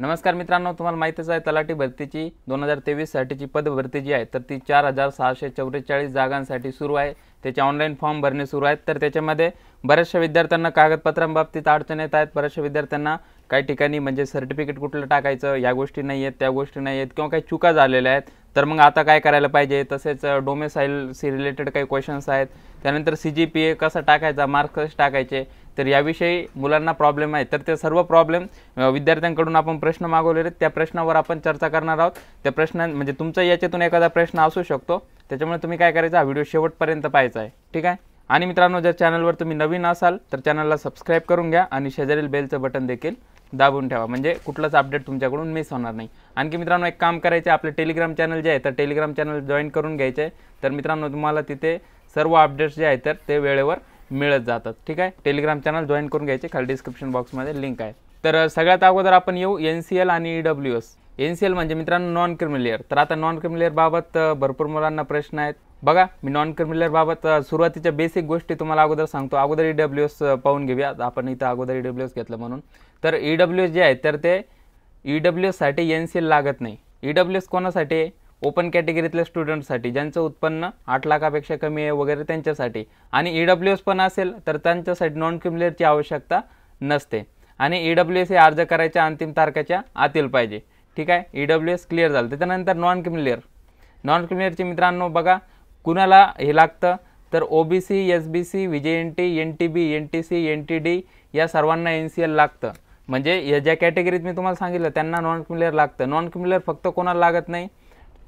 नमस्कार मित्रांनो तुम्हाला माहितच आहे तलाठी भरतीची दोन हजार तेवीससाठीची पदभरती जी आहे तर ती चार हजार सहाशे चौवेचाळीस जागांसाठी सुरू आहे त्याचे ऑनलाईन फॉर्म भरणे सुरू आहेत तर त्याच्यामध्ये बऱ्याचशा विद्यार्थ्यांना कागदपत्रांबाबतीत अडचण येत आहेत बऱ्याचशा विद्यार्थ्यांना काही ठिकाणी म्हणजे सर्टिफिकेट कुठलं टाकायचं या गोष्टी नाही आहेत त्या गोष्टी नाही आहेत किंवा काही चुका झालेल्या आहेत तर मग आता काय करायला पाहिजे तसेच डोमेसाईल सी रिलेटेड काही क्वेश्चन्स आहेत त्यानंतर सी जी पी ए कसा टाकायचा मार्क्स कसे टाकायचे तर याविषयी मुलांना प्रॉब्लेम आहे तर ते सर्व प्रॉब्लेम विद्यार्थ्यांकडून आपण प्रश्न मागवलेले आहेत त्या प्रश्नावर आपण चर्चा करणार आहोत त्या प्रश्न म्हणजे तुमचा याच्यातून एखादा प्रश्न असू शकतो त्याच्यामुळे तुम्ही काय करायचं हा व्हिडिओ शेवटपर्यंत पाहायचा आहे ठीक आहे आणि मित्रांनो जर चॅनलवर तुम्ही नवीन असाल तर चॅनलला सबस्क्राईब करून घ्या आणि शेजारील बेलचं बटन देखील दाबून ठेवा म्हणजे कुठलाच अपडेट तुमच्याकडून मिस होणार नाही आणखी मित्रांनो एक काम करायचं आपले टेलिग्राम चॅनल जे आहे तर टेलिग्राम चॅनल जॉईन करून घ्यायचे आहे तर मित्रांनो तुम्हाला तिथे सर्व अपडेट्स जे आहेत तर ते वेळेवर मिळत जातात ठीक आहे टेलिग्राम चॅनल जॉईन करून घ्यायचे खाली डिस्क्रिप्शन बॉक्समध्ये लिंक आहे तर सगळ्यात अगोदर आपण येऊ एन सी एल आणि E W S N C L म्हणजे मित्रांनो नॉन क्रिमिलेअर तर आता नॉन क्रिमिलेअरबाबत भरपूर मुलांना प्रश्न आहेत बघा मी नॉन क्रिमिलेअरबाबत सुरुवातीच्या बेसिक गोष्टी तुम्हाला अगोदर सांगतो अगोदर ई डब्ल्यू एस पाहून घेऊया आपण इथं अगोदर ई e एस घेतलं म्हणून तर ई डब्ल्यू एस जे आहे तर ते ई e डब्ल्यू एससाठी एन सी एल लागत नाही ई डब्ल्यू एस कोणासाठी आहे ओपन कॅटेगरीतल्या स्टुडंटसाठी ज्यांचं उत्पन्न आठ लाखापेक्षा कमी आहे वगैरे त्यांच्यासाठी आणि ई डब्ल्यू एस पण असेल तर त्यांच्यासाठी नॉन क्युम्युलेटची आवश्यकता नसते आणि ई डब्ल्यू एस हे अर्ज करायच्या अंतिम तारखेच्या आतील पाहिजे ठीक आहे ई डब्ल्यू एस क्लिअर झालं त्याच्यानंतर नॉन क्युम्युलेअर नॉन क्युम्युलेअरचे मित्रांनो बघा कुणाला हे लागतं तर O B C S B C V J N T N T B N T C N T D या सर्वांना एन सी एल लागतं म्हणजे या ज्या कॅटेगरीत मी तुम्हाला सांगितलं त्यांना नॉन क्युम्युलेअर लागतं नॉन क्युम्युलेअर फक्त कोणाला लागत नाही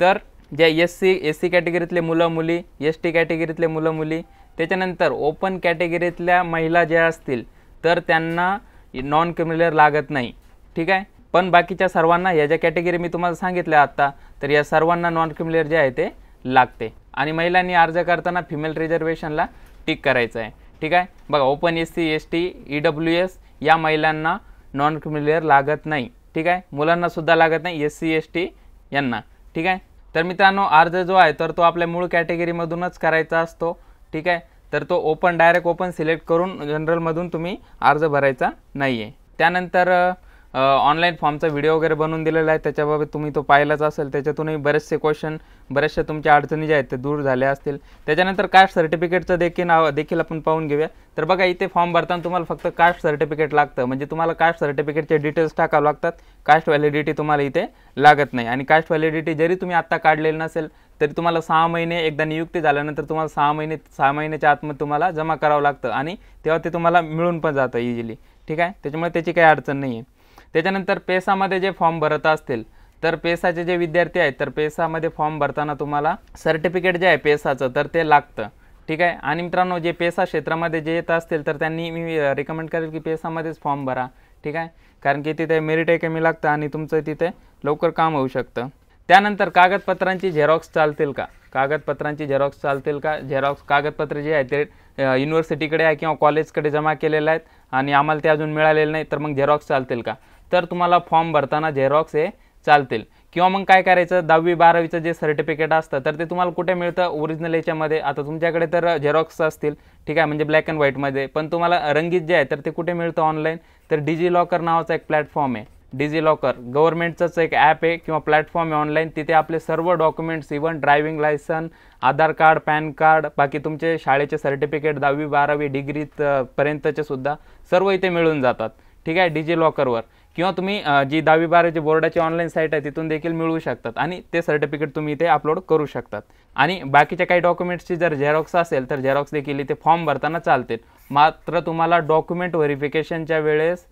तर ज्या एस सी एस सी कॅटेगरीतले मुलं मुली एस टी कॅटेगरीतले मुलं मुली त्याच्यानंतर ओपन कॅटेगरीतल्या महिला ज्या असतील तर त्यांना नॉन क्रिमिनल लागत नाही ठीक आहे पण बाकीच्या सर्वांना ह्या ज्या कॅटेगरी मी तुम्हाला सांगितल्या आत्ता तर या सर्वांना नॉन क्रिमिनल जे आहे ते लागते आणि महिलांनी अर्ज करताना फिमेल रिझर्वेशनला टिक करायचं आहे ठीक आहे बघा open S C S T E W S या महिलांना नॉन क्रिमिलेअर लागत नाही ठीक आहे मुलांनासुद्धा लागत नाही एस सी एस टी यांना ठीक आहे तर मित्रांनो अर्ज जो आहे तर तो आपल्या मूळ कॅटेगरीमधूनच करायचा असतो ठीक आहे तर तो ओपन डायरेक्ट ओपन सिलेक्ट करून जनरलमधून तुम्ही अर्ज भरायचा नाही आहे त्यानंतर ऑनलाईन फॉर्मचा व्हिडिओ वगैरे बनवून दिलेला आहे त्याच्याबाबत तुम्ही तो पाहिलाच असेल त्याच्यातूनही बरेचसे क्वेश्चन बऱ्याचशा तुमच्या अडचणी ज्या आहेत ते दूर झाल्या असतील त्याच्यानंतर कास्ट सर्टिफिकेटचं देखील देखील आपण पाहून घेऊया तर बघा इथे फॉर्म भरताना तुम्हाला फक्त कास्ट सर्टिफिकेट लागतं म्हणजे तुम्हाला कास्ट सर्टिफिकेटचे डिटेल्स टाकावं लागतात कास्ट व्हॅलिडिटी तुम्हाला इथे लागत नाही आणि कास्ट व्हॅलिडिटी जरी तुम्ही आत्ता काढलेली नसेल तरी तुम्हाला सहा महिने एकदा नियुक्ती झाल्यानंतर तुम्हाला सहा महिने सहा महिन्याच्या आतमध्ये तुम्हाला जमा करावं लागतं आणि तेव्हा ते तुम्हाला मिळून पण जातं इझिली ठीक आहे त्याच्यामुळे त्याची काही अडचण नाही आहे त्याच्यानंतर पेसामध्ये जे फॉर्म भरत असतील तर पेसाचे जे विद्यार्थी आहेत तर पेसामध्ये फॉर्म भरताना तुम्हाला सर्टिफिकेट जे आहे पेसाचं तर ते लागतं ठीक आहे आणि मित्रांनो जे पेसा क्षेत्रामध्ये जे येत असतील तर त्यांनी मी रिकमेंड करेल की पेसामध्येच फॉर्म भरा ठीक आहे कारण की तिथे मेरिट कमी लागतं आणि तुमचं तिथे लवकर काम होऊ शकतं त्यानंतर कागदपत्रांची झेरॉक्स चालतील का कागदपत्रांची झेरॉक्स चालतील का झेरॉक्स कागदपत्र जे आहे ते युनिव्हर्सिटीकडे आहे किंवा कॉलेजकडे जमा केलेले आहेत आणि आम्हाला ते अजून मिळालेले नाही तर मग झेरॉक्स चालतील का तर तुम्हाला फॉर्म भरताना झेरॉक्स हे चालतील किंवा मग काय करायचं दहावी बारावीचं जे सर्टिफिकेट असतं तर ते तुम्हाला कुठे मिळतं ओरिजिनल याच्यामध्ये आता तुमच्याकडे तर झेरॉक्स असतील ठीक आहे म्हणजे ब्लॅक अँड व्हाईटमध्ये पण तुम्हाला रंगीत जे आहे तर ते कुठे मिळतं ऑनलाईन तर डिजी लॉकर नावाचा एक प्लॅटफॉर्म आहे डिजी लॉकर गव्हर्नमेंटचंच एक ॲप आहे किंवा प्लॅटफॉर्म आहे ऑनलाईन तिथे आपले सर्व documents even driving licence Aadhaar card PAN card बाकी तुमचे शाळेचे सर्टिफिकेट दहावी बारावी डिग्रीपर्यंतचे पर्यंतचे सुद्धा सर्व इथे मिळून जातात ठीक आहे डिजी लॉकरवर किंवा तुम्ही जी दहावी बाराची बोर्डाची ऑनलाईन साईट आहे तिथून देखील मिळवू शकतात आणि ते सर्टिफिकेट तुम्ही इथे अपलोड करू शकतात आणि बाकीच्या काही डॉक्युमेंट्सची जर झेरॉक्स असेल तर झेरॉक्स देखील इथे फॉर्म भरताना चालतील मात्र तुम्हाला डॉक्युमेंट व्हेरिफिकेशनच्या वेळेस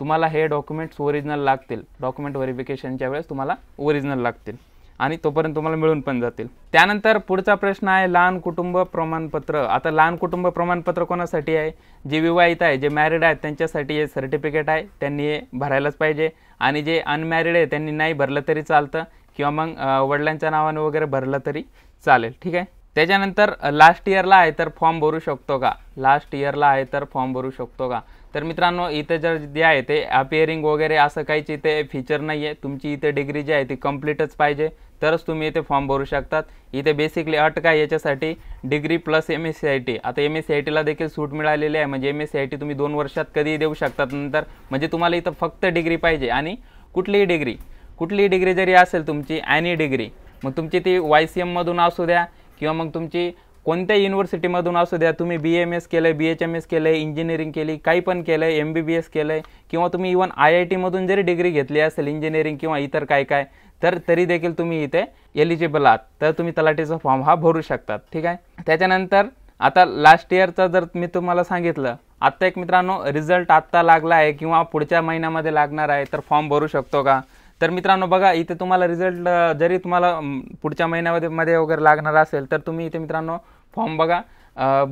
तुम्हाला हे डॉक्युमेंट्स ओरिजिनल लागतील डॉक्युमेंट व्हेरिफिकेशनच्या वेळेस तुम्हाला ओरिजिनल लागतील आणि तोपर्यंत तुम्हाला मिळून पण जातील त्यानंतर पुढचा प्रश्न आहे लहान कुटुंब प्रमाणपत्र आता लहान कुटुंब प्रमाणपत्र कोणासाठी आहे जे विवाहित आहे जे मॅरिड आहेत त्यांच्यासाठी हे सर्टिफिकेट आहे त्यांनी हे भरायलाच पाहिजे आणि जे अनमॅरिड आहे त्यांनी नाही भरलं तरी चालतं किंवा मग वडिलांच्या नावाने वगैरे भरलं तरी चालेल ठीक आहे त्याच्यानंतर लास्ट इयरला आहे तर फॉर्म भरू शकतो का लास्ट इयरला आहे तर फॉर्म भरू शकतो का तर मित्रांनो इथं जर जे आहे ते अपिअरिंग वगैरे असं काहीच इथे फीचर नाही आहे तुमची इथे डिग्री जी आहे ती कम्प्लीटच पाहिजे तरच तुम्ही इथे फॉर्म भरू शकतात इथे बेसिकली अट काय याच्यासाठी degree plus M S C I T आता एम एस सी आय टीला देखील सूट मिळालेली आहे म्हणजे M S C I T तुम्ही दोन वर्षात कधीही देऊ शकतात नंतर म्हणजे तुम्हाला इथं फक्त डिग्री पाहिजे आणि कुठलीही डिग्री कुठलीही डिग्री जरी असेल तुमची ॲनी डिग्री मग तुमची ती वाय सी एममधून असू द्या किंवा मग तुमची कोणत्या युनिव्हर्सिटीमधून असू द्या तुम्ही बी एम एस केलं आहे बी एच एम एस केलं आहे इंजिनिअरिंग केली काही पण केलं आहे एम बी बी एस केलं आहे किंवा तुम्ही इवन आय आय टीमधून जरी डिग्री घेतली असेल इंजिनिअरिंग किंवा इतर काय काय तर तरी देखील तुम्ही इथे एलिजिबल आहात तर तुम्ही तलाठीचा फॉर्म हा भरू शकतात ठीक आहे त्याच्यानंतर आता लास्ट इयरचा जर मी तुम्हाला सांगितलं आत्ता एक मित्रांनो रिझल्ट आत्ता लागला आहे किंवा पुढच्या महिन्यामध्ये लागणार आहे तर फॉर्म भरू शकतो का तर मित्रांनो बघा इथे तुम्हाला रिझल्ट जरी तुम्हाला पुढच्या महिन्यामध्ये मध्ये वगैरे लागणार असेल तर तुम्ही इथे मित्रांनो फॉर्म बघा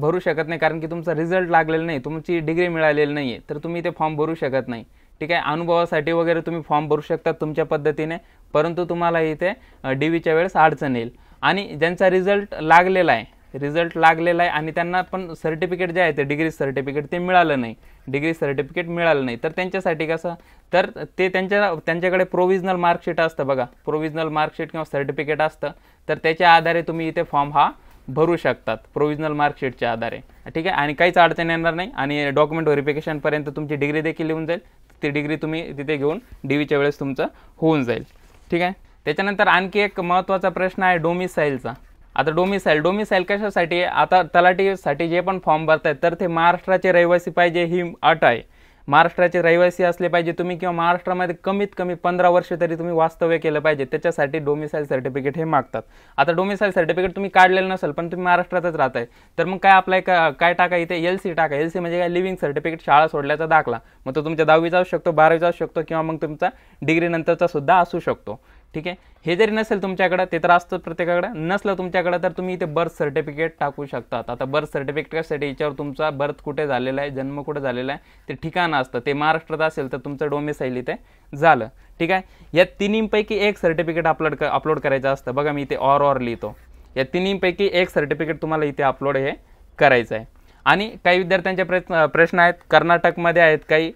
भरू शकत नाही कारण की तुमचा रिझल्ट लागलेला नाही तुमची डिग्री मिळालेली नाही आहे तर तुम्ही इथे फॉर्म भरू शकत नाही ठीक आहे अनुभवासाठी वगैरे तुम्ही फॉर्म भरू शकता तुमच्या पद्धतीने परंतु तुम्हाला इथे डी व्हीच्या वेळेस अडचण येईल आणि ज्यांचा रिझल्ट लागलेला आहे रिझल्ट लागलेला आहे आणि त्यांना पण सर्टिफिकेट जे आहे ते डिग्री सर्टिफिकेट ते मिळालं नाही डिग्री सर्टिफिकेट मिळालं नाही तर त्यांच्यासाठी कसं तर ते त्यांच्या त्यांच्याकडे प्रोविजनल मार्कशीट असतं बघा प्रोविजनल मार्कशीट किंवा सर्टिफिकेट असतं तर त्याच्या आधारे तुम्ही इथे फॉर्म हा भरू शकतात प्रोविजनल मार्कशीटच्या आधारे ठीक आहे आणि काहीच अडचण येणार नाही आणि डॉक्युमेंट व्हेरिफिकेशनपर्यंत तुमची डिग्री देखील येऊन जाईल ती डिग्री तुम्ही तिथे घेऊन डी व्हीच्या वेळेस तुमचं होऊन जाईल ठीक आहे त्याच्यानंतर आणखी एक महत्त्वाचा प्रश्न आहे डोमिसाईलचा आता डोमिसाईल डोमिसाईल कशासाठी आता तलाठीसाठी जे पण फॉर्म भरतायत तर ते महाराष्ट्राचे रहिवासी पाहिजे ही अट आहे महाराष्ट्राचे रहिवासी असले पाहिजे तुम्ही किंवा महाराष्ट्रामध्ये कमीत कमी पंधरा वर्ष तरी तुम्ही वास्तव्य केलं पाहिजे त्याच्यासाठी डोमिसाईल सर्टिफिकेट हे मागतात आता डोमिसाईल सर्टिफिकेट तुम्ही काढलेलं नसेल पण तुम्ही महाराष्ट्रातच राहत आहे तर मग काय अप्लाय काय टाका इथे एल सी टाका एल सी म्हणजे काय लिव्हिंग सर्टिफिकेट शाळा सोडल्याचा दाखला मग तो तुमच्या दहावी जाऊ शकतो बारावी जाऊ शकतो किंवा मग तुमचा डिग्रीनंतरचा सुद्धा असू शकतो ठीक आहे हे जरी नसेल तुमच्याकडं ते तर असतं प्रत्येकाकडं नसलं तुमच्याकडं तर तुम्ही इथे बर्थ सर्टिफिकेट टाकू शकतात आता बर्थ सर्टिफिकेट सर्टिफिकेटसाठी याच्यावर तुमचा बर्थ कुठे झालेला आहे जन्म कुठे झालेला आहे ते ठिकाण असतं ते महाराष्ट्रात असेल तर तुमचं डोमेसाईल इथे झालं ठीक आहे या तिन्हीपैकी एक सर्टिफिकेट अपलोड क अपलोड करायचं असतं बघा मी इथे ऑर ऑर लिहितो या तिन्हीपैकी एक सर्टिफिकेट तुम्हाला इथे अपलोड हे करायचं आहे आणि काही विद्यार्थ्यांचे प्रश्न प्रश्न आहेत कर्नाटकमध्ये आहेत काही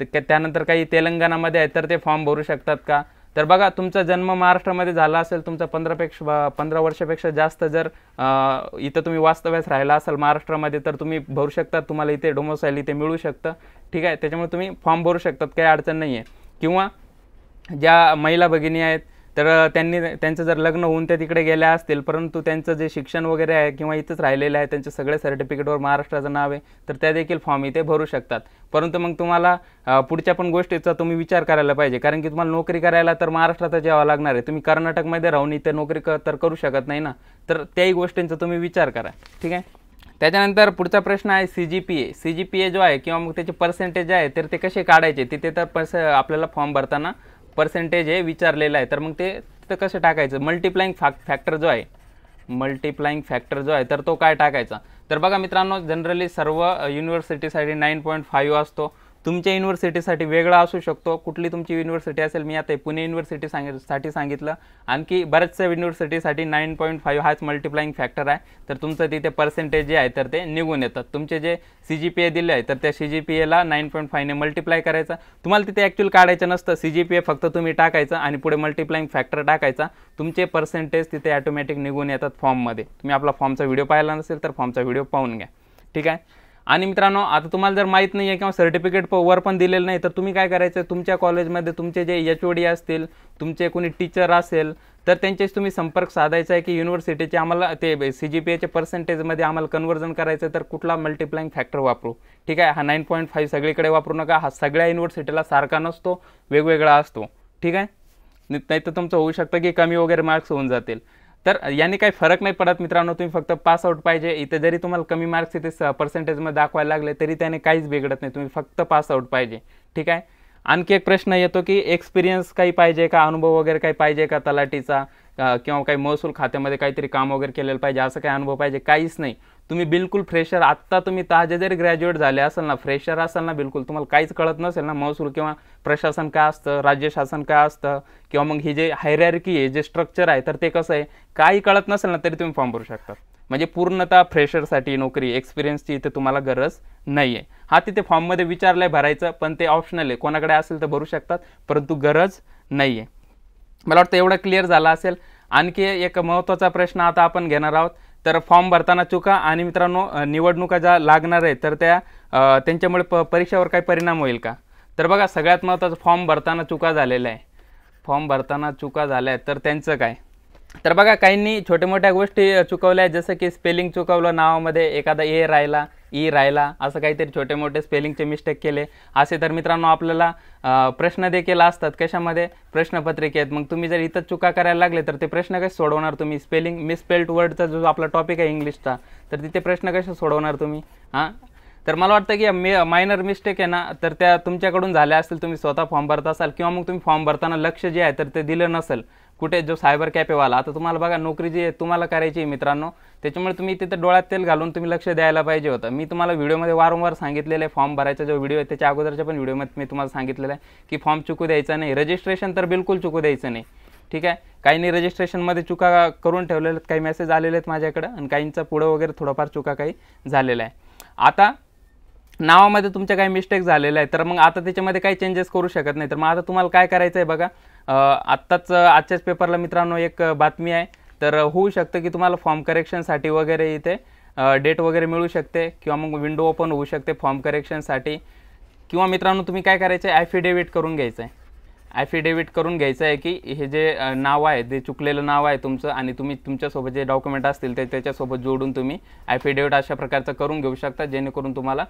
तर त्यानंतर काही तेलंगणामध्ये आहेत तर ते फॉर्म भरू शकतात का तर बघा तुमचा जन्म महाराष्ट्रामध्ये झाला असेल तुमचा पंधरापेक्षा पंधरा वर्षापेक्षा जास्त जर इथं तुम्ही वास्तव्यास राहिला असाल महाराष्ट्रामध्ये तर तुम्ही भरू शकता तुम्हाला इथे डोमोसाईल इथे मिळू शकतं ठीक आहे त्याच्यामुळे तुम्ही फॉर्म भरू शकतात काही अडचण नाही आहे किंवा ज्या महिला भगिनी आहेत तर त्यांनी त्यांचं जर लग्न होऊन त्या तिकडे गेल्या असतील परंतु त्यांचं जे शिक्षण वगैरे आहे किंवा इथंच राहिलेलं आहे त्यांच्या सगळ्या सर्टिफिकेटवर महाराष्ट्राचं नाव आहे तर त्या देखील फॉर्म इथे भरू शकतात परंतु मग तुम्हाला पुढच्या पण गोष्टीचा तुम्ही विचार करायला पाहिजे कारण की तुम्हाला नोकरी करायला तर महाराष्ट्रातच यावं लागणार आहे तुम्ही कर्नाटकमध्ये राहून इथे नोकरी क तर करू शकत नाही ना तर त्याही गोष्टींचा तुम्ही विचार करा ठीक आहे त्याच्यानंतर पुढचा प्रश्न आहे C G P A C G P A जो आहे किंवा मग त्याचे पर्सेंटेज आहे तर ते कसे काढायचे तिथे तर पर्स आपल्याला फॉर्म भरताना पर्सेंटेज हे विचारलेलं आहे तर मग ते तिथं कसं टाकायचं मल्टिप्लाईंग फॅ फॅक्टर जो आहे मल्टिप्लाईंग फॅक्टर जो आहे तर तो काय टाकायचा तर बघा मित्रांनो जनरली सर्व युनिव्हर्सिटीसाठी नाईन पॉईंट फाईव्ह असतो तुमच्या युनिव्हर्सिटीसाठी वेगळा असू शकतो कुठली तुमची युनिव्हर्सिटी असेल मी आता पुणे युनिव्हर्सिटी सांगित साठी सांगितलं आणखी बऱ्याचशा युनिव्हर्सिटीसाठी नाईन पॉईंट फाईव्ह हाच मल्टिप्लाइंग फॅक्टर आहे तर तुमचं तिथे पर्सेंटेज जे आहे तर ते निघून येतात तुमचे जे सी जी पी ए दिले आहे तर त्या सी जी पी एला नाईन पॉईंट फायने मल्टिप्लाय करायचा तुम्हाला तिथे ॲक्च्युअल काढायचं नसतं सी जी पी ए फक्त तुम्ही टाकायचं आणि पुढे मल्टिप्लाइंग फॅक्टर टाकायचा तुमचे पर्सेंटेज तिथे ॲटोमॅटिक निघून येतात फॉर्ममध्ये तुम्ही आपला फॉर्मचा व्हिडिओ पाहिला नसेल तर फॉर्मचा व्हिडिओ पाहून घ्या ठीक आहे आणि मित्रांनो आता तुम्हाला जर माहीत नाही आहे किंवा सर्टिफिकेट वर पण दिलेलं नाही तर तुम्ही काय करायचं तुमच्या कॉलेजमध्ये तुमचे जे एच ओ डी असतील तुमचे कोणी टीचर असेल तर त्यांच्याशी तुम्ही संपर्क साधायचा आहे की युनिव्हर्सिटीचे आम्हाला ते सी जी पी एचे पर्सेंटेजमध्ये आम्हाला कन्वर्जन करायचं तर कुठला मल्टिप्लाईंग फॅक्टर वापरू ठीक आहे हा नाईन पॉईंट फाईव्ह सगळीकडे वापरू नका हा सगळ्या युनिव्हर्सिटीला सारखा नसतो वेगवेगळा असतो ठीक आहे नाही तर तुमचं होऊ शकतं की कमी वगैरे मार्क्स होऊन जातील तर याने काही फरक नाही पडत मित्रांनो तुम्ही फक्त पास आऊट पाहिजे इथे जरी तुम्हाला कमी मार्क्स इथे पर्सेंटेजमध्ये दाखवायला लागले तरी त्याने काहीच बिघडत नाही तुम्ही फक्त पास आऊट पाहिजे ठीक आहे आणखी एक प्रश्न येतो की एक्सपिरियन्स काही पाहिजे का अनुभव वगैरे काही पाहिजे का तलाठीचा किंवा काही महसूल खात्यामध्ये काहीतरी काम वगैरे केलेलं पाहिजे असं काही अनुभव पाहिजे काहीच नाही तुम्ही बिलकुल फ्रेशर आत्ता तुम्ही ताजे जरी ग्रॅज्युएट झाले असाल ना फ्रेशर असाल ना बिलकुल तुम्हाला काहीच कळत नसेल ना महसूल किंवा प्रशासन काय असतं राज्य शासन काय असतं किंवा मग ही जे हायरॅरकी आहे जे स्ट्रक्चर आहे तर ते कसं आहे काही कळत नसेल ना तरी तुम्ही फॉर्म भरू शकता म्हणजे पूर्णतः फ्रेशरसाठी नोकरी एक्सपिरियन्सची इथे तुम्हाला गरज नाही आहे हा तिथे फॉर्ममध्ये विचारला आहे भरायचं पण ते ऑप्शनल आहे कोणाकडे असेल तर भरू शकतात परंतु गरज नाही आहे मला वाटतं एवढं क्लिअर झाला असेल आणखी एक महत्त्वाचा प्रश्न आता आपण घेणार आहोत तर फॉर्म भरताना चुका आणि मित्रांनो निवडणुका ज्या लागणार आहेत तर त्या त्यांच्यामुळे प परीक्षेवर काही परिणाम होईल का तर बघा सगळ्यात महत्त्वाचं फॉर्म भरताना चुका झालेल्या आहे फॉर्म भरताना चुका झाल्या आहेत तर त्यांचं काय तर बघा काहींनी छोट्या मोठ्या गोष्टी चुकवल्या आहेत जसं की स्पेलिंग चुकवलं नावामध्ये एखादा ए राहिला ई राहिला असं काहीतरी छोटे मोठे स्पेलिंगचे मिस्टेक केले असे तर मित्रांनो आपल्याला प्रश्न देखील असतात कशामध्ये प्रश्नपत्रिकेत मग तुम्ही जर इथं चुका करायला लागले तर ते प्रश्न कसे सोडवणार तुम्ही स्पेलिंग मिसस्पेल्ड वर्डचा जो आपला टॉपिक आहे इंग्लिशचा तर तिथे प्रश्न कसे सोडवणार तुम्ही हां तर मला वाटतं की मे मायनर मिस्टेक आहे ना तर त्या तुमच्याकडून झाल्या असतील तुम्ही स्वतः फॉर्म भरत असाल किंवा मग तुम्ही फॉर्म भरताना लक्ष जे आहे तर ते दिलं नसेल कुठे जो सायबर कॅफेवाला आता तुम्हाला बघा नोकरी जी आहे तुम्हाला करायची आहे मित्रांनो त्याच्यामुळे तुम्ही तिथे डोळ्यात तेल घालून तुम्ही लक्ष द्यायला पाहिजे होतं मी तुम्हाला व्हिडिओमध्ये वारंवार सांगितलेलं आहे फॉर्म भरायचा जो व्हिडिओ आहे त्याच्या अगोदरच्या पण व्हिडिओमध्ये मी तुम्हाला सांगितलेलं आहे की फॉर्म चुकू द्यायचा नाही रजिस्ट्रेशन तर बिलकुल चुकू द्यायचं नाही ठीक आहे काहींनी रजिस्ट्रेशनमध्ये चुका करून ठेवलेल्या काही मेसेज आलेले आहेत माझ्याकडं आणि काहींचा पुढं वगैरे थोडंफार चुका काही झालेला आहे आता नावामध्ये तुमच्या काही मिस्टेक झालेला आहे तर मग आता त्याच्यामध्ये काही चेंजेस करू शकत नाही तर मग आता तुम्हाला काय करायचं आहे बघा आत्ताच आजच्याच पेपरला मित्रांनो एक बातमी आहे तर होऊ शकतं की तुम्हाला फॉर्म करेक्शनसाठी वगैरे इथे डेट वगैरे मिळू शकते किंवा मग विंडो ओपन होऊ शकते फॉर्म करेक्शनसाठी किंवा मित्रांनो तुम्ही काय करायचं आहे ॲफिडेविट करून घ्यायचं आहे ॲफिडेविट करून घ्यायचं आहे की हे जे नाव आहे ते चुकलेलं नाव आहे तुमचं आणि तुम्ही तुमच्यासोबत जे डॉक्युमेंट असतील ते त्याच्यासोबत जोडून तुम्ही ॲफिडेविट अशा प्रकारचं करून घेऊ शकता जेणेकरून तुम्हाला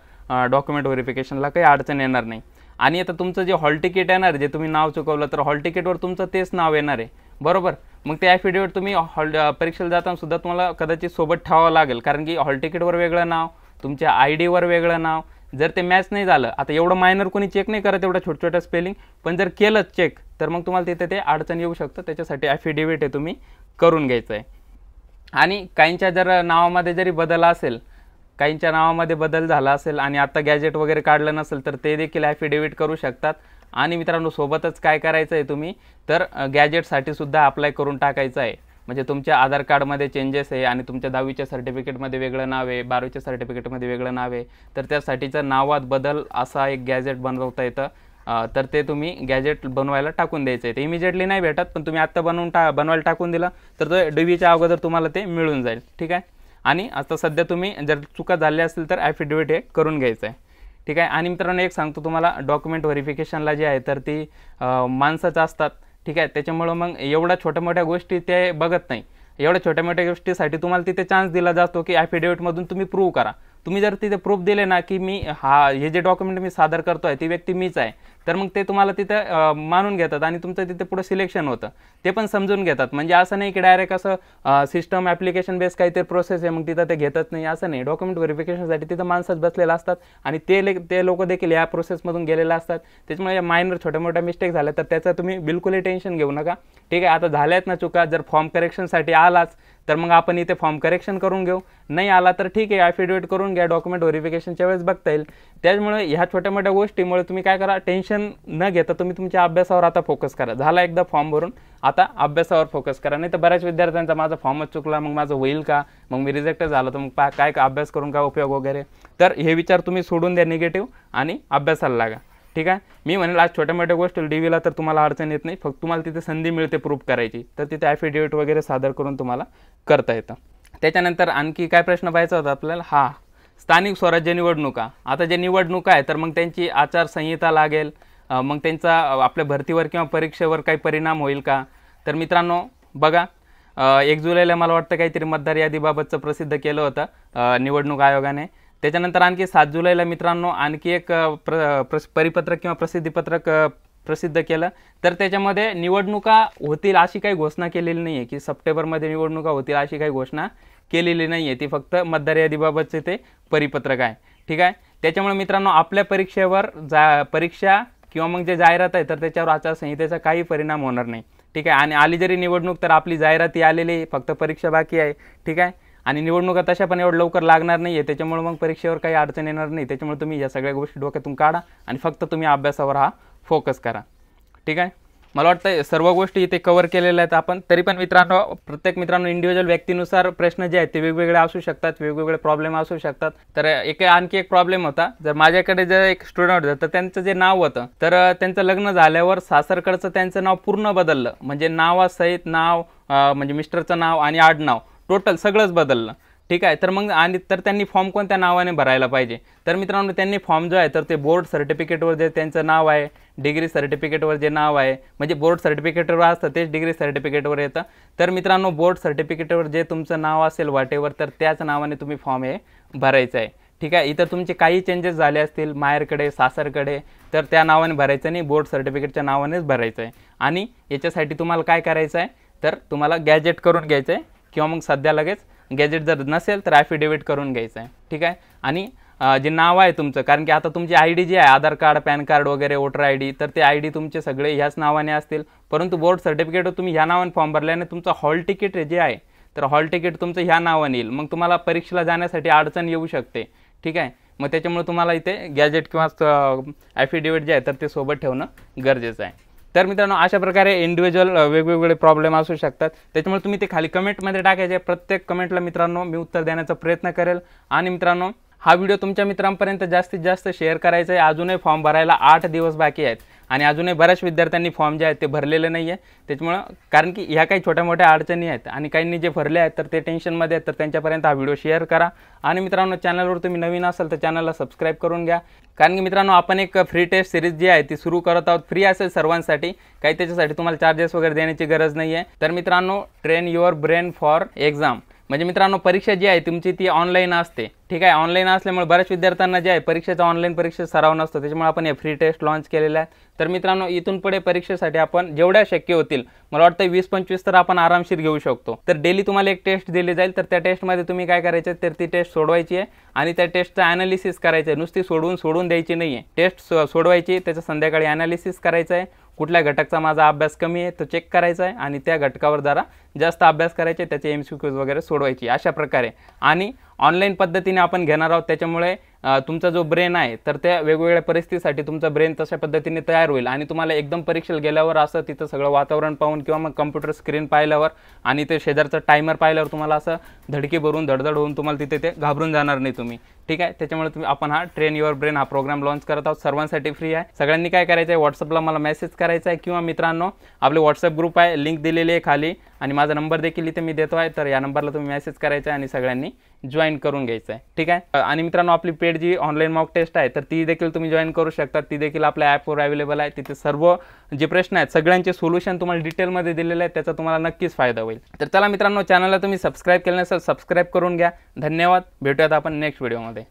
डॉक्युमेंट व्हेरिफिकेशनला काही अडचण येणार नाही आणि आता तुमचं जे हॉल तिकीट येणार जे तुम्ही नाव चुकवलं तर हॉल तिकीटवर तुमचं तेच नाव येणार आहे बरोबर मग ते ॲफिडेविट तुम्ही हॉल परीक्षेला जाताना सुद्धा तुम्हाला कदाचित सोबत ठेवावं लागेल कारण की हॉल तिकीटवर वेगळं नाव तुमच्या आय डीवर वेगळं नाव जर ते मॅच नाही झालं आता एवढं मायनर कोणी चेक नाही करत एवढं छोट छोट्या स्पेलिंग पण जर केलंच चेक तर मग तुम्हाला तिथे ते अडचण येऊ शकतं त्याच्यासाठी ॲफिडेविट हे तुम्ही करून घ्यायचं आहे आणि काहींच्या जर नावामध्ये जरी बदल असेल काहींच्या नावामध्ये बदल झाला असेल आणि आता गॅजेट वगैरे काढलं नसेल तर ते देखील ॲफिडेविट करू शकतात आणि मित्रांनो सोबतच काय करायचं आहे तुम्ही तर गॅजेटसाठी सुद्धा अप्लाय करून टाकायचं आहे म्हणजे तुमच्या आधार कार्डमध्ये चेंजेस आहे आणि तुमच्या दहावीच्या सर्टिफिकेटमध्ये वेगळं नाव आहे बारावीच्या सर्टिफिकेटमध्ये वेगळं नाव आहे तर त्यासाठीचं नावात बदल असा एक गॅजेट बनवता येतं तर ते तुम्ही गॅजेट बनवायला टाकून द्यायचं आहे ते इमिजिएटली नाही भेटत पण तुम्ही आत्ता बनवून टा बनवायला टाकून दिलं तर तो डीव्हीच्या अगोदर तुम्हाला ते मिळून जाईल ठीक आहे आणि आता सध्या तुम्ही जर चुका झाल्या असतील तर ॲफिडेविट हे करून घ्यायचं आहे ठीक आहे आणि मित्रांनो एक सांगतो तुम्हाला डॉक्युमेंट व्हेरिफिकेशनला जे आहे तर ती माणसाचं असतात ठीक आहे त्याच्यामुळं मग एवढ्या छोट्या मोठ्या गोष्टी ते बघत नाही एवढ्या छोट्या मोठ्या गोष्टीसाठी तुम्हाला तिथे चान्स दिला जातो की ॲफिडेविटमधून तुम्ही प्रूव्ह करा तुम्ही जर तिथे प्रूफ दिले ना की मी हा हे जे डॉक्युमेंट मी सादर करतो आहे ती व्यक्ती मीच आहे तर मग ते तुम्हाला तिथं मानून घेतात आणि तुमचं तिथे पुढं सिलेक्शन होतं ते पण समजून घेतात म्हणजे असं नाही की डायरेक्ट असं सिस्टम ॲप्लिकेशन बेस काहीतरी प्रोसेस आहे मग तिथं ते घेतच नाही असं नाही डॉक्युमेंट व्हेरिफिकेशनसाठी तिथं माणसंच बसलेलं असतात आणि ते ले ते लोक देखील या प्रोसेसमधून गेलेले असतात त्याच्यामुळे मायनर छोट्या मोठ्या मिस्टेक झाल्या तर त्याचं तुम्ही बिलकुलही टेन्शन घेऊ नका ठीक आहे आता झाल्यात ना चुका जर फॉर्म करेक्शनसाठी आलाच तर मग आपण इथे फॉर्म करेक्शन करून घेऊ नाही आला तर ठीक आहे ॲफिडेविट करून घ्या डॉक्युमेंट व्हेरिफिकेशनच्या वेळेस बघता येईल त्याचमुळे ह्या छोट्या मोठ्या गोष्टीमुळे तुम्ही काय करा टेन्शन न घेता तुम्ही तुमच्या अभ्यासावर आता फोकस करा झाला एकदा फॉर्म भरून आता अभ्यासावर फोकस करा नाही तर बऱ्याच विद्यार्थ्यांचा माझा फॉर्मच चुकला मग माझं होईल का मग मी रिजेक्ट झालं तर मग पा काय का अभ्यास करून का उपयोग वगैरे तर हे विचार तुम्ही सोडून द्या निगेटिव्ह आणि अभ्यासाला लागा ठीक आहे मी म्हणेल आज छोट्या मोठ्या गोष्टी डी व्हीला तर तुम्हाला अडचण येत नाही फक्त तुम्हाला तिथे संधी मिळते प्रूफ करायची तर तिथे ॲफिडेविट वगैरे सादर करून तुम्हाला करता येतं त्याच्यानंतर आणखी काय प्रश्न पाहायचा होता आपल्याला हा स्थानिक स्वराज्य निवडणुका आता जे निवडणुका आहे तर मग त्यांची आचारसंहिता लागेल मग त्यांचा आपल्या भरतीवर किंवा परीक्षेवर काही परिणाम होईल का तर मित्रांनो बघा एक जुलैला मला वाटतं काहीतरी मतदार यादीबाबतचं प्रसिद्ध केलं होतं निवडणूक आयोगाने त्याच्यानंतर आणखी सात जुलैला मित्रांनो आणखी एक प्र प्र परिपत्रक किंवा प्रसिद्धीपत्रक प्रसिद्ध केलं तर त्याच्यामध्ये निवडणुका होतील अशी काही घोषणा केलेली नाही आहे की सप्टेंबरमध्ये निवडणुका होतील अशी काही घोषणा केलेली नाही आहे ती फक्त मतदार यादीबाबतचे ते परिपत्रक आहे ठीक आहे त्याच्यामुळे मित्रांनो आपल्या परीक्षेवर जा परीक्षा किंवा मग जे जाहिरात आहे तर त्याच्यावर आचारसंहितेचा काही परिणाम होणार नाही ठीक आहे आणि आली जरी निवडणूक तर आपली जाहिराती आलेली फक्त परीक्षा बाकी आहे ठीक आहे आणि निवडणुका तशा पण एवढं लवकर लागणार नाही आहे त्याच्यामुळे मग परीक्षेवर काही अडचण येणार नाही त्याच्यामुळे तुम्ही या सगळ्या गोष्टी डोक्यातून काढा आणि फक्त तुम्ही अभ्यासावर हा फोकस करा ठीक आहे मला वाटतं सर्व गोष्टी इथे कवर केलेल्या आहेत आपण तरी पण मित्रांनो प्रत्येक मित्रांनो इंडिव्हिज्युअल व्यक्तीनुसार प्रश्न जे आहेत ते वेगवेगळे असू शकतात वेगवेगळे प्रॉब्लेम असू शकतात तर एक आणखी एक प्रॉब्लेम होता जर माझ्याकडे जर एक स्टुडंट होतं तर त्यांचं जे नाव होतं तर त्यांचं लग्न झाल्यावर सासरकडचं त्यांचं नाव पूर्ण बदललं म्हणजे नावासहित नाव म्हणजे मिस्टरचं नाव आणि आडनाव टोटल सगळंच बदललं ठीक आहे तर मग आणि तर त्यांनी फॉर्म कोणत्या नावाने भरायला पाहिजे तर मित्रांनो त्यांनी फॉर्म जो आहे तर ते बोर्ड सर्टिफिकेटवर जे त्यांचं नाव आहे डिग्री सर्टिफिकेटवर जे नाव आहे म्हणजे बोर्ड सर्टिफिकेटवर असतं तेच डिग्री सर्टिफिकेटवर येतं तर मित्रांनो बोर्ड सर्टिफिकेटवर जे तुमचं नाव असेल वाटेवर तर त्याच नावाने तुम्ही फॉर्म हे भरायचं आहे ठीक आहे इतर तुमचे काही चेंजेस झाले असतील माहेरकडे सासरकडे तर त्या नावाने भरायचं नाही बोर्ड सर्टिफिकेटच्या नावानेच भरायचं आहे आणि याच्यासाठी तुम्हाला काय करायचं आहे तर तुम्हाला गॅजेट करून घ्यायचं आहे किंवा मग सध्या लगेच गॅजेट जर नसेल तर ॲफिडेविट करून घ्यायचं आहे ठीक आहे आणि जे नाव आहे तुमचं कारण की आता तुमची आय डी जी आहे आधार कार्ड पॅन कार्ड वगैरे वोटर आय डी तर ते आय डी तुमचे सगळे ह्याच नावाने असतील परंतु बोर्ड सर्टिफिकेट तुम्ही ह्या नावाने फॉर्म भरल्याने तुमचं हॉल तिकीट जे आहे तर हॉल तिकीट तुमचं ह्या नावाने येईल मग तुम्हाला परीक्षेला जाण्यासाठी अडचण येऊ शकते ठीक आहे मग त्याच्यामुळे तुम्हाला इथे गॅजेट किंवा ॲफिडेविट जे आहे तर ते सोबत ठेवणं गरजेचं आहे तर मित्रांनो अशा प्रकारे इंडिव्हिज्युअल वेगवेगळे प्रॉब्लेम असू शकतात त्याच्यामुळे तुम्ही ते खाली कमेंटमध्ये टाकायचे प्रत्येक कमेंटला मित्रांनो मी उत्तर देण्याचा प्रयत्न करेल आणि मित्रांनो हा व्हिडिओ तुमच्या मित्रांपर्यंत जास्तीत जास्त शेअर करायचा आहे अजूनही फॉर्म भरायला आठ दिवस बाकी आहेत आणि अजूनही बऱ्याच विद्यार्थ्यांनी फॉर्म जे आहेत ते भरलेले नाही आहे त्याच्यामुळं कारण की ह्या काही छोट्या मोठ्या अडचणी आहेत आणि काहींनी जे भरले आहेत तर ते टेन्शनमध्ये आहेत तर त्यांच्यापर्यंत हा व्हिडिओ शेअर करा आणि मित्रांनो चॅनलवर तुम्ही नवीन असाल तर चॅनलला सबस्क्राईब करून घ्या कारण की मित्रांनो आपण एक फ्री टेस्ट सिरीज जी आहे ती सुरू करत आहोत फ्री असेल सर्वांसाठी काही त्याच्यासाठी तुम्हाला चार्जेस वगैरे देण्याची गरज नाही आहे तर मित्रांनो train your brain for exam म्हणजे मित्रांनो परीक्षा जी आहे तुमची ती ऑनलाईन असते ठीक आहे ऑनलाईन असल्यामुळे बऱ्याच विद्यार्थ्यांना जे आहे परीक्षेचा ऑनलाईन परीक्षेचा सराव नसतो त्याच्यामुळे आपण हे फ्री टेस्ट लॉन्च केलेला आहे तर मित्रांनो इथून पुढे परीक्षेसाठी आपण जेवढ्या शक्य होतील मला वाटतं वीस पंचवीस तर आपण आरामशीर घेऊ शकतो तर डेली तुम्हाला एक टेस्ट दिली जाईल तर त्या टेस्टमध्ये तुम्ही काय करायचं तर ती टेस्ट सोडवायची आहे आणि त्या टेस्टचं ॲनालिसिस करायचं आहे नुसती सोडवून सोडून द्यायची नाही आहे टेस्ट सोडवायची त्याचं संध्याकाळी ॲनालिसिस करायचं आहे कुठल्या घटकचा माझा अभ्यास कमी आहे तो चेक करायचा आहे आणि त्या घटकावर जरा जास्त अभ्यास करायचे त्याचे एम सी क्यूज वगैरे सोडवायची अशा प्रकारे आणि ऑनलाईन पद्धतीने आपण घेणार आहोत त्याच्यामुळे तुमचा जो ब्रेन आहे तर त्या वेगवेगळ्या परिस्थितीसाठी तुमचा ब्रेन तशा पद्धतीने तयार होईल आणि तुम्हाला एकदम परीक्षेला गेल्यावर असं तिथं सगळं वातावरण पाहून किंवा मग कम्प्युटर स्क्रीन पाहिल्यावर आणि ते शेजारचं टायमर पाहिल्यावर तुम्हाला असं धडकी भरून धडधड होऊन तुम्हाला तिथे ते घाबरून जाणार नाही तुम्ही ठीक आहे त्याच्यामुळे तुम्ही आपण हा ट्रेन युअर ब्रेन हा प्रोग्राम लॉन्च करत आहोत सर्वांसाठी फ्री आहे सगळ्यांनी काय करायचं आहे व्हॉट्सअपला मला मेसेज करायचा आहे किंवा मित्रांनो आपले व्हॉट्सअप ग्रुप आहे लिंक दिलेली आहे खाली आणि माझा नंबर देखील इथे मी देतो आहे तर या नंबरला तुम्ही मेसेज करायचा आहे आणि सगळ्यांनी जॉईन करून घ्यायचं आहे ठीक आहे आणि मित्रांनो आपली पेड जी ऑनलाईन मॉक टेस्ट आहे तर ती देखील तुम्ही जॉईन करू शकता ती देखील आपल्या ॲपवर अवेलेबल आहे तिथे सर्व जे प्रश्न आहेत सगळ्यांचे सोल्युशन तुम्हाला डिटेलमध्ये दिलेले आहे त्याचा तुम्हाला नक्कीच फायदा होईल तर चला मित्रांनो चॅनलला तुम्ही सबस्क्राईब केलं नसेल सबस्क्राईब करून घ्या धन्यवाद भेटूयात आपण नेक्स्ट व्हिडिओमध्ये